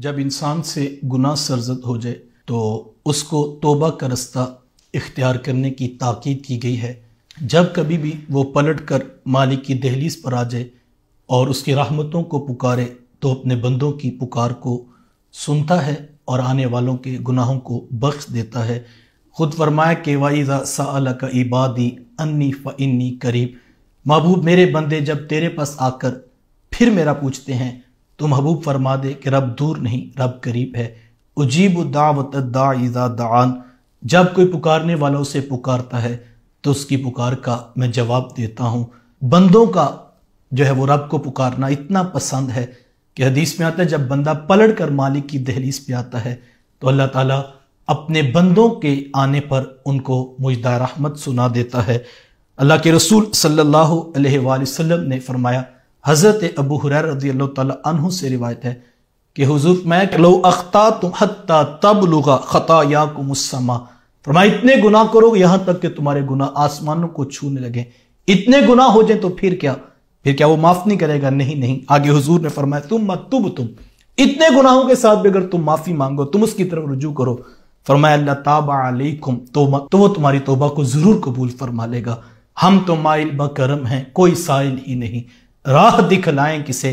जब इंसान से गुनाह सरजद हो जाए तो उसको तोबा का रास्ता इख्तियार करने की ताकीद की गई है जब कभी भी वो पलट कर मालिक की दहलीज पर आ जाए और उसकी रहमतों को पुकारे तो अपने बंदों की पुकार को सुनता है और आने वालों के गुनाहों को बख्श देता है खुद फरमाया के वाइज़ा साल का इबादी अन्नी इन्नी करीब महबूब मेरे बंदे जब तेरे पास आकर फिर मेरा पूछते हैं तो महबूब फरमा दे कि रब दूर नहीं रब करीब है उजीब दावत दाइजा दान जब कोई पुकारने वाला उसे पुकारता है तो उसकी पुकार का मैं जवाब देता हूँ बंदों का जो है वो रब को पुकारना इतना पसंद है कि हदीस में आता है जब बंदा पलट कर मालिक की दहलीज पे आता है तो अल्लाह ताला अपने बंदों के आने पर उनको मुजदा रहमत सुना देता है अल्लाह के रसूल सल्लल्लाहु अलैहि वसल्लम ने फरमाया हज़रत अबू हुरैर रदी अल्लाह तह से रिवायत है कि हुजूर मैं लो अख्ता तुम हत्ता तब लुगा ख़ता या को कुमुसमा फरमा इतने गुनाह करो यहां तक कि तुम्हारे गुनाह आसमानों को छूने लगे इतने गुनाह हो जाए तो फिर क्या फिर क्या वो माफ़ नहीं करेगा नहीं नहीं आगे हुजूर ने फरमाया तुम मत तुब तुम इतने गुनाहों के साथ भी अगर तुम माफ़ी मांगो तुम उसकी तरफ रुजू करो फरमाया अल्लाह ताबा अलैकुम तो तो वो तुम्हारी तोबा को ज़रूर कबूल फरमा लेगा हम तो माइल बकरम हैं कोई साइल ही नहीं राह दिखलाएं किसे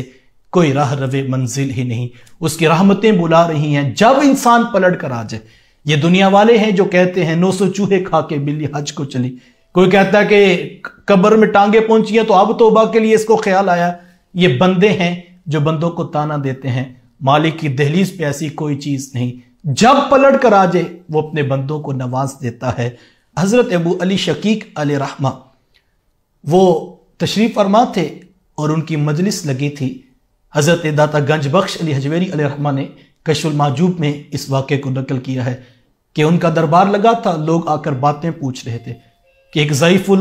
कोई राह रवे मंजिल ही नहीं उसकी रहमतें बुला रही हैं जब इंसान पलट कर आ जाए ये दुनिया वाले हैं जो कहते हैं नौ सौ चूहे खा के बिल्ली हज को चली कोई कहता है कि कब्र में टांगे पहुंची हैं तो अब तोबा के लिए इसको ख्याल आया ये बंदे हैं जो बंदों को ताना देते हैं मालिक की दहलीज पे ऐसी कोई चीज नहीं जब पलट कर आ जाए वो अपने बंदों को नवाज देता है हजरत अबू अली शकीक अल रहमा वो तशरीफ फरमा थे और उनकी मजलिस लगी थी हज़रत दाता गंज बख्श अली हजवेरी अली रहमा ने कशुल माजूब में इस वाक़े को नकल किया है कि उनका दरबार लगा था लोग आकर बातें पूछ रहे थे कि एक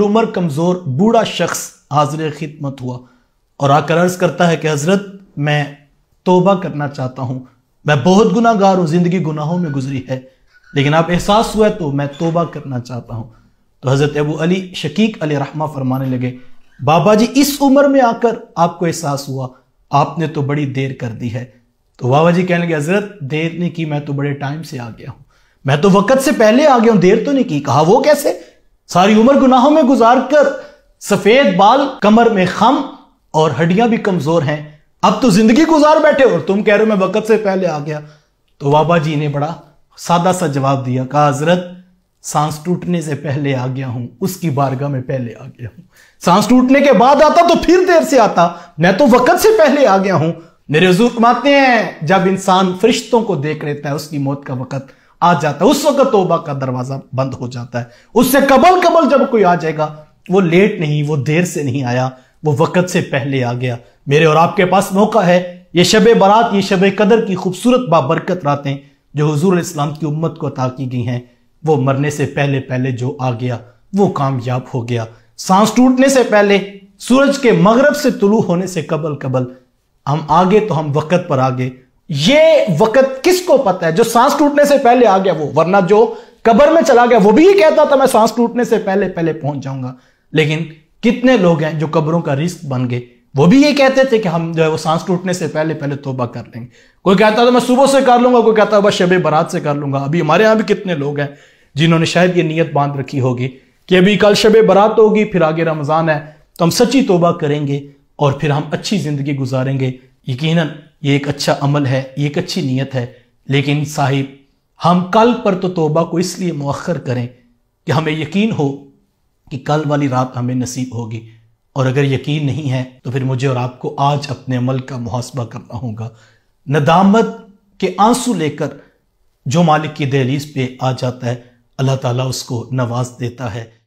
उमर कमज़ोर बूढ़ा शख्स हाजिर खिदमत हुआ और आकर अर्ज़ करता है कि हज़रत मैं तोबा करना चाहता हूँ मैं बहुत गुनाहगार हूँ ज़िंदगी गुनाहों में गुजरी है लेकिन आप एहसास हुआ तो मैं तोबा करना चाहता हूँ तो हज़रत अबू अली शकीक अली रहमा फरमाने लगे बाबा जी इस उम्र में आकर आपको एहसास हुआ आपने तो बड़ी देर कर दी है तो बाबा जी कहने लगे हजरत देर नहीं की मैं तो बड़े टाइम से आ गया हूं मैं तो वक्त से पहले आ गया हूं देर तो नहीं की कहा वो कैसे सारी उम्र गुनाहों में गुजार कर सफेद बाल कमर में खम और हड्डियां भी कमजोर हैं अब तो जिंदगी गुजार बैठे और तुम कह रहे हो मैं वक्त से पहले आ गया तो बाबा जी ने बड़ा सादा सा जवाब दिया कहा हजरत सांस टूटने से पहले आ गया हूं उसकी बारगाह में पहले आ गया हूं सांस टूटने के बाद आता तो फिर देर से आता मैं तो वक्त से पहले आ गया हूं मेरे हजूर मानते हैं जब इंसान फरिश्तों को देख लेता है उसकी मौत का वक्त आ जाता है उस वक्त तोबा का दरवाजा बंद हो जाता है उससे कबल कबल जब कोई आ जाएगा वो लेट नहीं वो देर से नहीं आया वो वक्त से पहले आ गया मेरे और आपके पास मौका है ये शब बारात ये शब कदर की खूबसूरत बाबरकत रातें जो हजूर इस्लाम की उम्मत को अता की गई हैं वो मरने से पहले पहले जो आ गया वो कामयाब हो गया सांस टूटने से पहले सूरज के मगरब से तुलू होने से कबल कबल हम आगे तो हम वक्त पर आगे ये वक्त किसको पता है जो सांस टूटने से पहले आ गया वो वरना जो कबर में चला गया वो भी कहता था मैं सांस टूटने से पहले पहले पहुंच जाऊंगा लेकिन कितने लोग हैं जो कब्रों का रिस्क बन गए वो भी ये कहते थे कि हम जो है वो सांस टूटने से पहले पहले तोबा कर लेंगे कोई कहता था मैं सुबह से कर लूंगा कोई कहता बस शब बारात से कर लूंगा अभी हमारे यहाँ भी कितने लोग हैं जिन्होंने शायद ये नीयत बांध रखी होगी कि अभी कल शब बारात होगी फिर आगे रमज़ान है तो हम सच्ची तोबा करेंगे और फिर हम अच्छी ज़िंदगी गुजारेंगे यकीन ये एक अच्छा अमल है ये एक अच्छी नीयत है लेकिन साहिब हम कल पर तो तोबा को इसलिए मौखर करें कि हमें यकीन हो कि कल वाली रात हमें नसीब होगी और अगर यकीन नहीं है तो फिर मुझे और आपको आज अपने अमल का मुहासबा करना होगा नदामत के आंसू लेकर जो मालिक की दहलीज पे आ जाता है अल्लाह ताला उसको नवाज देता है